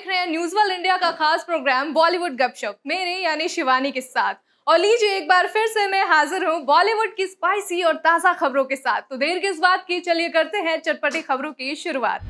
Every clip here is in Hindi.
देख रहे हैं न्यूज वर्ल्ड इंडिया का खास प्रोग्राम बॉलीवुड गपशप मेरे यानी शिवानी के साथ और लीजिए एक बार फिर से मैं हाजिर हूँ बॉलीवुड की स्पाइसी और ताज़ा खबरों के साथ तो देर किस बात की चलिए करते हैं चटपटी खबरों की शुरुआत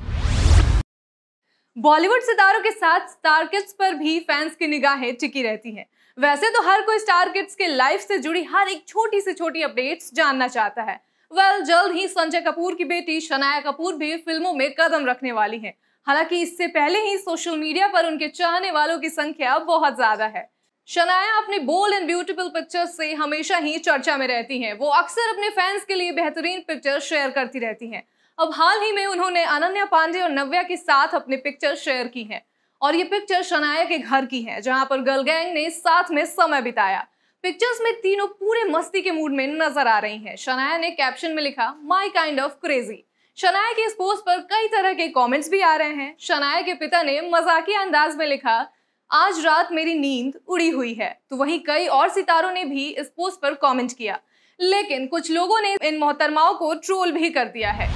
बॉलीवुड सितारों के साथ स्टार किड्स पर भी फैंस की निगाहें टिकी रहती हैं वैसे तो हर कोई स्टार किड्स के लाइफ से जुड़ी हर एक छोटी से छोटी अपडेट्स जानना चाहता है वेल well, जल्द ही संजय कपूर की बेटी शनाया कपूर भी फिल्मों में कदम रखने वाली हैं हालांकि इससे पहले ही सोशल मीडिया पर उनके चाहने वालों की संख्या बहुत ज्यादा है शनाया अपने बोल्ड एंड ब्यूटीफुल पिक्चर्स से हमेशा ही चर्चा में रहती हैं वो अक्सर अपने फैंस के लिए बेहतरीन पिक्चर्स शेयर करती रहती हैं अब हाल ही में उन्होंने अनन्या पांडे और नव्या के साथ अपने पिक्चर शेयर की हैं और ये पिक्चर शनाया के घर की हैं जहां पर गर्ल गैंग ने साथ में समय बिताया पिक्चर्स में तीनों पूरे मस्ती के मूड में नजर आ रही हैं शनाया ने कैप्शन में लिखा my kind of crazy Shanaya के इस पोस्ट पर कई तरह के कमेंट्स भी आ रहे हैं शनाया के पिता ने मजाकिया अंदाज में लिखा आज रात मेरी नींद उड़ी हुई है तो वहीं कई और सितारों ने भी इस पोस्ट पर कमेंट किया लेकिन कुछ लोगों ने इन मोहतरमाओं को ट्रोल भी कर दिया है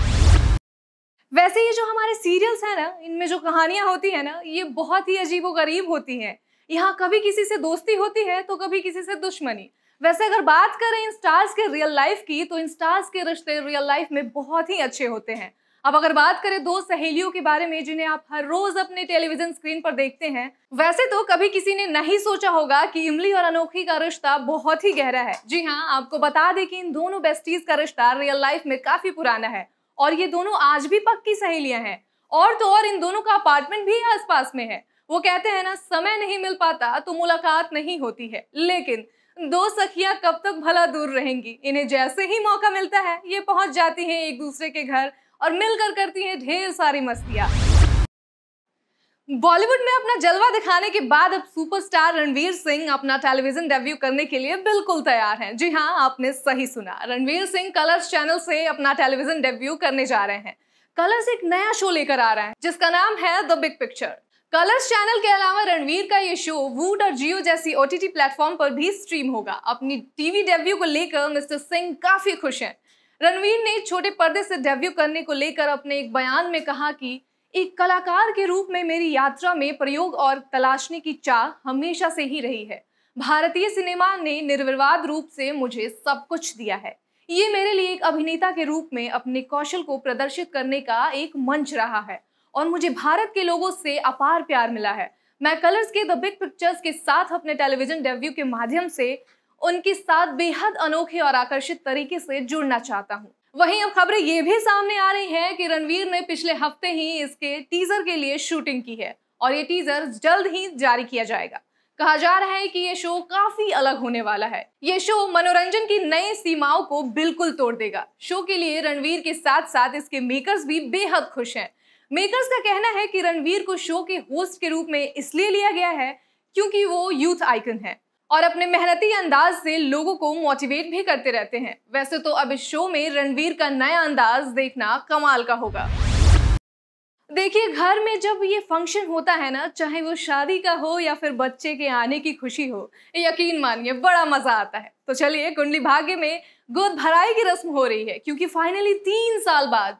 वैसे ये जो हमारे सीरियल्स हैं ना इनमें जो कहानियां होती है ना ये बहुत ही अजीबोगरीब गरीब होती हैं यहाँ कभी किसी से दोस्ती होती है तो कभी किसी से दुश्मनी वैसे अगर बात करें इन स्टार्स के रियल लाइफ की तो इन स्टार्स के रिश्ते रियल लाइफ में बहुत ही अच्छे होते हैं अब अगर बात करें दो सहेलियों के बारे में जिन्हें आप हर रोज अपने टेलीविजन स्क्रीन पर देखते हैं वैसे तो कभी किसी ने नहीं सोचा होगा कि इमली और अनोखी का रिश्ता बहुत ही गहरा है जी हाँ आपको बता दें कि इन दोनों बेस्टीज का रिश्ता रियल लाइफ में काफी पुराना है और ये दोनों आज भी पक्की सहेलियां हैं और तो और इन दोनों का अपार्टमेंट भी आसपास में है वो कहते हैं ना समय नहीं मिल पाता तो मुलाकात नहीं होती है लेकिन दो सखियां कब तक भला दूर रहेंगी इन्हें जैसे ही मौका मिलता है ये पहुंच जाती हैं एक दूसरे के घर और मिलकर करती हैं ढेर सारी मस्तियां बॉलीवुड में अपना जलवा दिखाने के बाद अब सुपरस्टार रणवीर सिंह अपना टेलीविजन डेब्यू करने के लिए बिल्कुल तैयार हैं जी हाँ आपने सही सुना रणवीर सिंह कलर्स चैनल से अपना टेलीविजन डेब्यू करने जा रहे हैं कलर्स एक नया शो लेकर आ रहा है जिसका नाम है the big picture Colors channel के अलावा रणवीर का ये शो वूट और जियो जैसी ओटीटी प्लेटफॉर्म पर भी स्ट्रीम होगा अपनी टीवी डेब्यू को लेकर मिस्टर सिंह काफी खुश हैं रणवीर ने छोटे पर्दे से डेब्यू करने को लेकर अपने एक बयान में कहा कि एक कलाकार के रूप में मेरी यात्रा में प्रयोग और तलाशने की चाह हमेशा से ही रही है भारतीय सिनेमा ने निर्विवाद रूप से मुझे सब कुछ दिया है ये मेरे लिए एक अभिनेता के रूप में अपने कौशल को प्रदर्शित करने का एक मंच रहा है और मुझे भारत के लोगों से अपार प्यार मिला है मैं कलर्स के द बिग पिक्चर्स के साथ अपने टेलीविजन डेब्यू के माध्यम से उनके साथ बेहद अनोखे और आकर्षित तरीके से जुड़ना चाहता हूँ वहीं अब खबरें ये भी सामने आ रही हैं कि रणवीर ने पिछले हफ्ते ही इसके टीजर के लिए शूटिंग की है और ये टीजर जल्द ही जारी किया जाएगा कहा जा रहा है कि ये शो काफी अलग होने वाला है ये शो मनोरंजन की नई सीमाओं को बिल्कुल तोड़ देगा शो के लिए रणवीर के साथ साथ इसके मेकर्स भी बेहद खुश हैं मेकर्स का कहना है कि रणवीर को शो के होस्ट के रूप में इसलिए लिया गया है क्योंकि वो यूथ आइकन है और अपने मेहनती अंदाज से लोगों को मोटिवेट भी करते रहते हैं वैसे तो अब इस शो में रणवीर का नया अंदाज देखना कमाल का होगा देखिए घर में जब ये फंक्शन होता है ना चाहे वो शादी का हो या फिर बच्चे के आने की खुशी हो यकीन मानिए बड़ा मजा आता है तो चलिए कुंडली भाग्य में गोद भराई की रस्म हो रही है क्योंकि फाइनली तीन साल बाद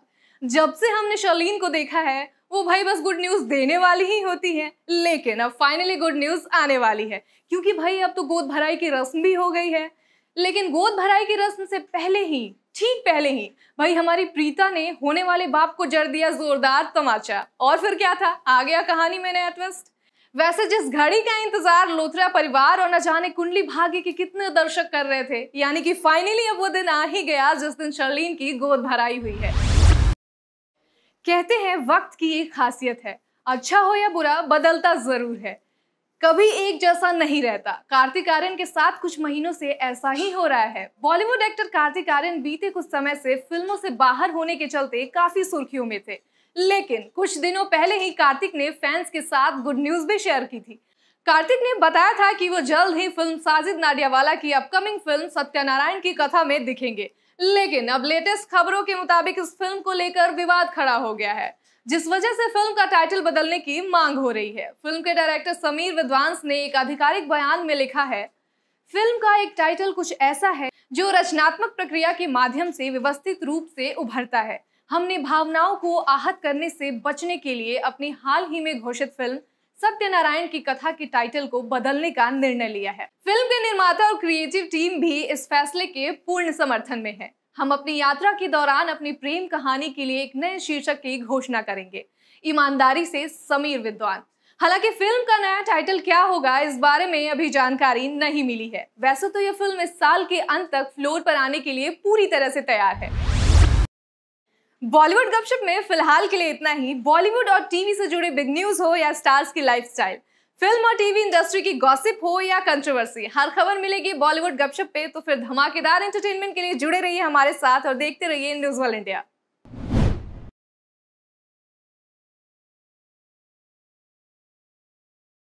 जब से हमने शलीन को देखा है वो भाई बस गुड न्यूज देने वाली ही होती है लेकिन अब फाइनली गुड न्यूज आने वाली है क्योंकि भाई अब तो गोद भराई की रस्म भी हो गई है लेकिन गोद भराई की रस्म से पहले ही ठीक पहले ही भाई हमारी प्रीता ने होने वाले बाप को जड़ दिया जोरदार तमाचा और फिर क्या था आ गया कहानी में नया ट्विस्ट वैसे जिस घड़ी का इंतजार लोथरा परिवार और न जाने कुंडली भाग्य के कितने दर्शक कर रहे थे यानी कि फाइनली अब वो दिन आ ही गया जिस दिन शर्लीन की गोद भराई हुई है कहते हैं वक्त की एक खासियत है अच्छा हो या बुरा बदलता जरूर है कभी एक जैसा नहीं रहता कार्तिक आर्यन के साथ कुछ महीनों से ऐसा ही हो रहा है बॉलीवुड एक्टर कार्तिक आर्यन बीते कुछ समय से फिल्मों से बाहर होने के चलते काफी सुर्खियों में थे लेकिन कुछ दिनों पहले ही कार्तिक ने फैंस के साथ गुड न्यूज भी शेयर की थी कार्तिक ने बताया था कि वो जल्द ही फिल्म साजिद नाडियावाला की अपकमिंग फिल्म सत्यनारायण की कथा में दिखेंगे लेकिन अब लेटेस्ट खबरों के मुताबिक इस फिल्म को लेकर विवाद खड़ा हो गया है जिस वजह से फिल्म का टाइटल बदलने की मांग हो रही है फिल्म के डायरेक्टर समीर विद्वांस ने एक आधिकारिक बयान में लिखा है फिल्म का एक टाइटल कुछ ऐसा है जो रचनात्मक प्रक्रिया के माध्यम से व्यवस्थित रूप से उभरता है हमने भावनाओं को आहत करने से बचने के लिए अपनी हाल ही में घोषित फिल्म सत्यनारायण की कथा की टाइटल को बदलने का निर्णय लिया है फिल्म के निर्माता और क्रिएटिव टीम भी इस फैसले के पूर्ण समर्थन में है हम अपनी यात्रा के दौरान अपनी प्रेम कहानी के लिए एक नए शीर्षक की घोषणा करेंगे ईमानदारी से समीर विद्वान हालांकि फिल्म का नया टाइटल क्या होगा इस बारे में अभी जानकारी नहीं मिली है वैसे तो यह फिल्म इस साल के अंत तक फ्लोर पर आने के लिए पूरी तरह से तैयार है बॉलीवुड गपशप में फिलहाल के लिए इतना ही बॉलीवुड और टीवी से जुड़े बिग न्यूज हो या स्टार्स की लाइफस्टाइल फिल्म और टीवी इंडस्ट्री की गॉसिप हो या कंट्रोवर्सी हर खबर मिलेगी बॉलीवुड गपशप पे तो फिर धमाकेदार एंटरटेनमेंट के लिए जुड़े रहिए हमारे साथ और देखते रहिए न्यूज वर्ल्ड इंडिया